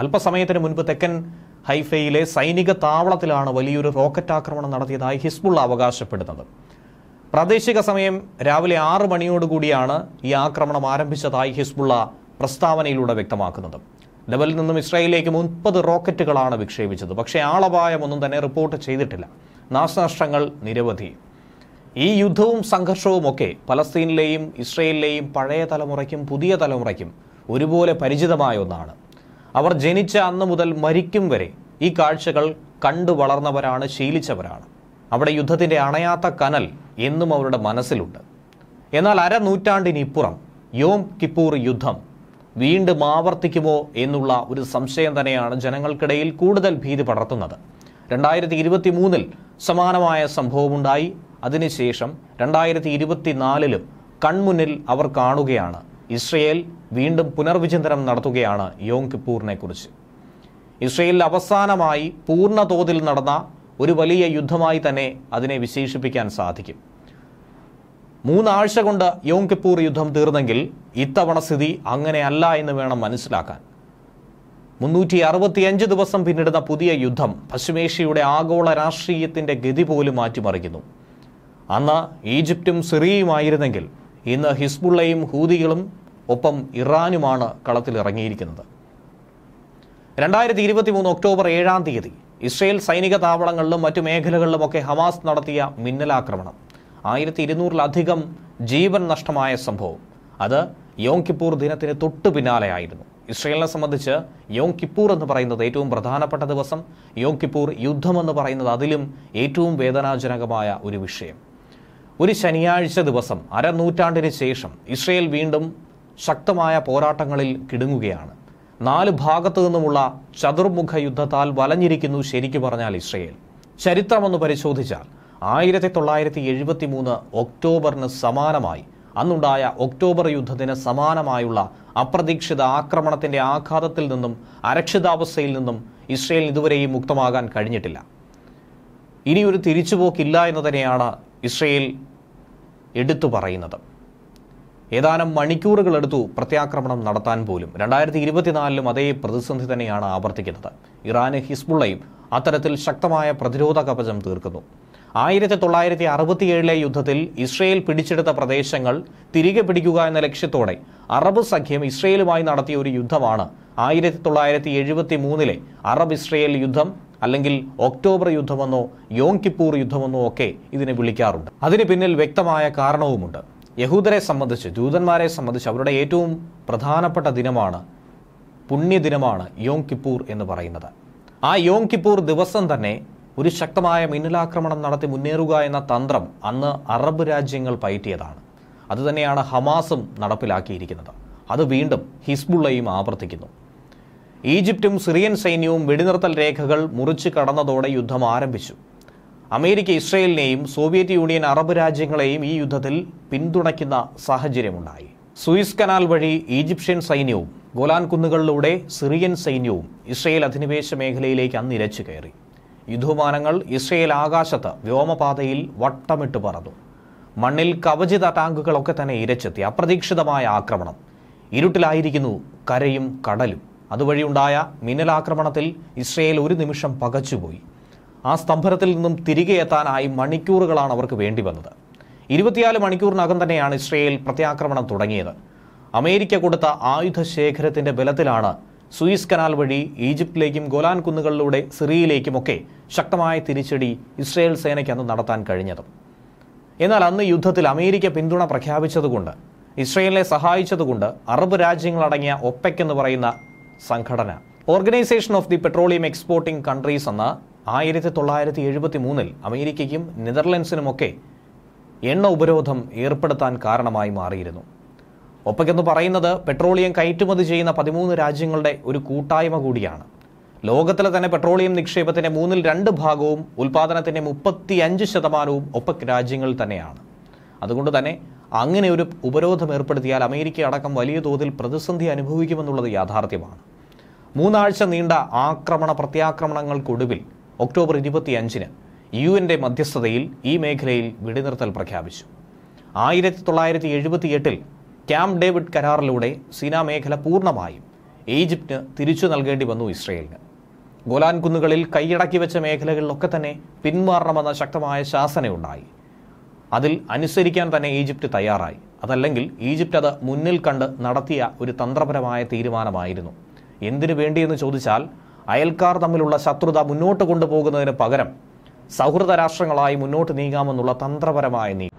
അല്പസമയത്തിന് മുൻപ് തെക്കൻ ഹൈഫയിലെ സൈനിക താവളത്തിലാണ് വലിയൊരു റോക്കറ്റ് ആക്രമണം നടത്തിയതായി ഹിസ്ബുള്ള അവകാശപ്പെടുന്നത് പ്രാദേശിക സമയം രാവിലെ ആറ് മണിയോടുകൂടിയാണ് ഈ ആക്രമണം ആരംഭിച്ചതായി ഹിസ്ബുള്ള പ്രസ്താവനയിലൂടെ വ്യക്തമാക്കുന്നത് ലെബനിൽ നിന്നും ഇസ്രായേലിലേക്ക് മുപ്പത് റോക്കറ്റുകളാണ് വിക്ഷേപിച്ചത് പക്ഷേ ആളപായമൊന്നും തന്നെ റിപ്പോർട്ട് ചെയ്തിട്ടില്ല നാശനഷ്ടങ്ങൾ നിരവധി ഈ യുദ്ധവും സംഘർഷവും ഒക്കെ പലസ്തീനിലെയും ഇസ്രയേലിലെയും പഴയ തലമുറയ്ക്കും പുതിയ തലമുറയ്ക്കും ഒരുപോലെ പരിചിതമായ ഒന്നാണ് അവർ ജനിച്ച അന്ന് മുതൽ മരിക്കും വരെ ഈ കാഴ്ചകൾ കണ്ടു വളർന്നവരാണ് ശീലിച്ചവരാണ് അവിടെ യുദ്ധത്തിൻ്റെ അണയാത്ത കനൽ എന്നും അവരുടെ മനസ്സിലുണ്ട് എന്നാൽ അരനൂറ്റാണ്ടിനിപ്പുറം യോം കിപ്പൂർ യുദ്ധം വീണ്ടും ആവർത്തിക്കുമോ എന്നുള്ള ഒരു സംശയം തന്നെയാണ് ജനങ്ങൾക്കിടയിൽ കൂടുതൽ ഭീതി പടർത്തുന്നത് രണ്ടായിരത്തി ഇരുപത്തി മൂന്നിൽ സമാനമായ സംഭവമുണ്ടായി അതിനുശേഷം രണ്ടായിരത്തി നാലിലും കൺമുന്നിൽ അവർ കാണുകയാണ് ഇസ്രയേൽ വീണ്ടും പുനർവിചിന്തനം നടത്തുകയാണ് യോങ് കിപ്പൂറിനെ കുറിച്ച് ഇസ്രയേലിൽ അവസാനമായി പൂർണ്ണ തോതിൽ നടന്ന ഒരു വലിയ യുദ്ധമായി തന്നെ അതിനെ വിശേഷിപ്പിക്കാൻ സാധിക്കും മൂന്നാഴ്ച കൊണ്ട് യോങ് കിപ്പൂർ യുദ്ധം തീർന്നെങ്കിൽ ഇത്തവണ സ്ഥിതി അങ്ങനെയല്ല എന്ന് വേണം മനസ്സിലാക്കാൻ മുന്നൂറ്റി അറുപത്തിയഞ്ച് ദിവസം പിന്നിടുന്ന പുതിയ യുദ്ധം പശ്ചിമേഷ്യയുടെ ആഗോള രാഷ്ട്രീയത്തിന്റെ ഗതി പോലും മാറ്റിമറിക്കുന്നു അന്ന് ഈജിപ്തും സിറിയയുമായിരുന്നെങ്കിൽ ഇന്ന് ഹിസ്ബുള്ളയും ഹൂതികളും ഒപ്പം ഇറാനുമാണ് കളത്തിലിറങ്ങിയിരിക്കുന്നത് രണ്ടായിരത്തി ഇരുപത്തി മൂന്ന് ഒക്ടോബർ ഏഴാം തീയതി ഇസ്രയേൽ സൈനിക താവളങ്ങളിലും മറ്റു മേഖലകളിലുമൊക്കെ ഹമാസ് നടത്തിയ മിന്നലാക്രമണം ആയിരത്തി ഇരുന്നൂറിലധികം ജീവൻ നഷ്ടമായ സംഭവം അത് യോം കിപ്പൂർ ദിനത്തിന് തൊട്ടു പിന്നാലെയായിരുന്നു ഇസ്രയേലിനെ സംബന്ധിച്ച് യോം കിപ്പൂർ എന്ന് പറയുന്നത് ഏറ്റവും പ്രധാനപ്പെട്ട ദിവസം യോം കിപ്പൂർ യുദ്ധമെന്ന് പറയുന്നത് അതിലും ഏറ്റവും വേദനാജനകമായ ഒരു വിഷയം ഒരു ശനിയാഴ്ച ദിവസം അരനൂറ്റാണ്ടിന് ശേഷം ഇസ്രയേൽ വീണ്ടും ശക്തമായ പോരാട്ടങ്ങളിൽ കിടുങ്ങുകയാണ് നാല് ഭാഗത്തു നിന്നുമുള്ള ചതുർമുഖ യുദ്ധത്താൽ വലഞ്ഞിരിക്കുന്നു ശരിക്കു പറഞ്ഞാൽ ഇസ്രയേൽ ചരിത്രമെന്ന് പരിശോധിച്ചാൽ ആയിരത്തി തൊള്ളായിരത്തി എഴുപത്തി മൂന്ന് ഒക്ടോബറിന് സമാനമായി അന്നുണ്ടായ ഒക്ടോബർ യുദ്ധത്തിന് സമാനമായുള്ള അപ്രതീക്ഷിത ആക്രമണത്തിന്റെ ആഘാതത്തിൽ നിന്നും അരക്ഷിതാവസ്ഥയിൽ നിന്നും ഇസ്രയേൽ ഇതുവരെയും മുക്തമാകാൻ കഴിഞ്ഞിട്ടില്ല ഇനിയൊരു തിരിച്ചുപോക്കില്ല എന്ന് തന്നെയാണ് ഇസ്രയേൽ എടുത്തു പറയുന്നത് ഏതാനും മണിക്കൂറുകളെടുത്തു പ്രത്യാക്രമണം നടത്താൻ പോലും രണ്ടായിരത്തി ഇരുപത്തിനാലിലും അതേ പ്രതിസന്ധി തന്നെയാണ് ആവർത്തിക്കുന്നത് ഇറാന് ഹിസ്ബുള്ളയും അത്തരത്തിൽ ശക്തമായ പ്രതിരോധ കവചം തീർക്കുന്നു ആയിരത്തി തൊള്ളായിരത്തി അറുപത്തിയേഴിലെ യുദ്ധത്തിൽ ഇസ്രയേൽ പിടിച്ചെടുത്ത പ്രദേശങ്ങൾ തിരികെ പിടിക്കുക എന്ന ലക്ഷ്യത്തോടെ അറബ് സഖ്യം ഇസ്രയേലുമായി നടത്തിയ ഒരു യുദ്ധമാണ് ആയിരത്തി തൊള്ളായിരത്തി എഴുപത്തി മൂന്നിലെ അറബ് ഇസ്രയേൽ യുദ്ധം അല്ലെങ്കിൽ ഒക്ടോബർ യുദ്ധമെന്നോ യോങ് കിപ്പൂർ യുദ്ധമെന്നോ ഒക്കെ ഇതിനെ വിളിക്കാറുണ്ട് അതിന് പിന്നിൽ വ്യക്തമായ കാരണവുമുണ്ട് യഹൂദരെ സംബന്ധിച്ച് ജൂതന്മാരെ സംബന്ധിച്ച് അവരുടെ ഏറ്റവും പ്രധാനപ്പെട്ട ദിനമാണ് പുണ്യദിനമാണ് യോം കിപ്പൂർ എന്ന് പറയുന്നത് ആ യോം കിപ്പൂർ ദിവസം തന്നെ ഒരു ശക്തമായ മിന്നലാക്രമണം നടത്തി മുന്നേറുക എന്ന തന്ത്രം അന്ന് അറബ് രാജ്യങ്ങൾ പയറ്റിയതാണ് അതുതന്നെയാണ് ഹമാസും നടപ്പിലാക്കിയിരിക്കുന്നത് അത് വീണ്ടും ഹിസ്ബുള്ളയും ആവർത്തിക്കുന്നു ഈജിപ്തും സിറിയൻ സൈന്യവും വെടിനിർത്തൽ രേഖകൾ മുറിച്ചു കടന്നതോടെ യുദ്ധം ആരംഭിച്ചു അമേരിക്ക ഇസ്രയേലിനെയും സോവിയറ്റ് യൂണിയൻ അറബ് രാജ്യങ്ങളെയും ഈ യുദ്ധത്തിൽ പിന്തുണയ്ക്കുന്ന സാഹചര്യമുണ്ടായി സുയിസ് കനാൽ വഴി ഈജിപ്ഷ്യൻ സൈന്യവും ഗോലാൻ കുന്നുകളിലൂടെ സിറിയൻ സൈന്യവും ഇസ്രയേൽ അധിനിവേശ മേഖലയിലേക്ക് അന്ന് ഇരച്ചു കയറി യുദ്ധവിമാനങ്ങൾ ഇസ്രയേൽ ആകാശത്ത് വ്യോമപാതയിൽ വട്ടമിട്ട് പറന്നു മണ്ണിൽ കവചിത ടാങ്കുകളൊക്കെ തന്നെ ഇരച്ചെത്തി അപ്രതീക്ഷിതമായ ആക്രമണം ഇരുട്ടിലായിരിക്കുന്നു കരയും കടലും അതുവഴിയുണ്ടായ മിന്നലാക്രമണത്തിൽ ഇസ്രയേൽ ഒരു നിമിഷം പകച്ചുപോയി ആ സ്തംഭനത്തിൽ നിന്നും തിരികെ എത്താനായി മണിക്കൂറുകളാണ് അവർക്ക് വേണ്ടി വന്നത് ഇരുപത്തിയാല് മണിക്കൂറിനകം തന്നെയാണ് ഇസ്രയേൽ പ്രത്യാക്രമണം തുടങ്ങിയത് അമേരിക്ക കൊടുത്ത ആയുധ ശേഖരത്തിന്റെ ബലത്തിലാണ് സുയിസ് കനാൽ വഴി ഈജിപ്തിലേക്കും ഗോലാൻ കുന്നുകളിലൂടെ സിറിയയിലേക്കുമൊക്കെ ശക്തമായ തിരിച്ചടി ഇസ്രയേൽ സേനയ്ക്ക് അന്ന് നടത്താൻ കഴിഞ്ഞത് എന്നാൽ അന്ന് യുദ്ധത്തിൽ അമേരിക്ക പിന്തുണ പ്രഖ്യാപിച്ചതുകൊണ്ട് ഇസ്രയേലിനെ സഹായിച്ചതുകൊണ്ട് അറബ് രാജ്യങ്ങളടങ്ങിയ ഒപ്പയ്ക്കെന്ന് പറയുന്ന സംഘടന organisation of the petroleum exporting countries എന്ന ആയിരത്തി തൊള്ളായിരത്തി എഴുപത്തി മൂന്നിൽ അമേരിക്കയ്ക്കും നെതർലൻഡ്സിനുമൊക്കെ എണ്ണ ഉപരോധം ഏർപ്പെടുത്താൻ കാരണമായി മാറിയിരുന്നു ഒപ്പക്കെന്ന് പറയുന്നത് പെട്രോളിയം കയറ്റുമതി ചെയ്യുന്ന പതിമൂന്ന് രാജ്യങ്ങളുടെ ഒരു കൂട്ടായ്മ കൂടിയാണ് ലോകത്തിലെ തന്നെ പെട്രോളിയം നിക്ഷേപത്തിൻ്റെ മൂന്നിൽ രണ്ട് ഭാഗവും ഉൽപ്പാദനത്തിൻ്റെ മുപ്പത്തി അഞ്ച് ശതമാനവും ഒപ്പക് രാജ്യങ്ങൾ തന്നെയാണ് അതുകൊണ്ട് തന്നെ അങ്ങനെ ഒരു ഉപരോധം ഏർപ്പെടുത്തിയാൽ അമേരിക്ക അടക്കം വലിയ തോതിൽ പ്രതിസന്ധി അനുഭവിക്കുമെന്നുള്ളത് യാഥാർത്ഥ്യമാണ് മൂന്നാഴ്ച നീണ്ട ആക്രമണ പ്രത്യാക്രമണങ്ങൾക്കൊടുവിൽ ഒക്ടോബർ അഞ്ചിന് യു എൻ്റെ മധ്യസ്ഥതയിൽ ഈ മേഖലയിൽ വെടിനിർത്തൽ പ്രഖ്യാപിച്ചു ആയിരത്തി തൊള്ളായിരത്തി എഴുപത്തിയെട്ടിൽ ക്യാമ്പ് ഡേവിഡ് കരാറിലൂടെ സീനാ മേഖല പൂർണ്ണമായും ഈജിപ്തിന് തിരിച്ചു നൽകേണ്ടി വന്നു ഇസ്രയേലിന് ഗോലാൻ കുന്നുകളിൽ കൈയടക്കി വെച്ച മേഖലകളിലൊക്കെ തന്നെ പിന്മാറണമെന്ന ശക്തമായ ശാസനയുണ്ടായി അതിൽ അനുസരിക്കാൻ തന്നെ ഈജിപ്റ്റ് തയ്യാറായി അതല്ലെങ്കിൽ ഈജിപ്റ്റ് അത് മുന്നിൽ കണ്ട് നടത്തിയ ഒരു തന്ത്രപരമായ തീരുമാനമായിരുന്നു എന്തിനു വേണ്ടിയെന്ന് ചോദിച്ചാൽ അയൽക്കാർ തമ്മിലുള്ള ശത്രുത മുന്നോട്ട് കൊണ്ടുപോകുന്നതിന് പകരം സൗഹൃദ രാഷ്ട്രങ്ങളായി മുന്നോട്ട് നീങ്ങാമെന്നുള്ള തന്ത്രപരമായ നീക്കം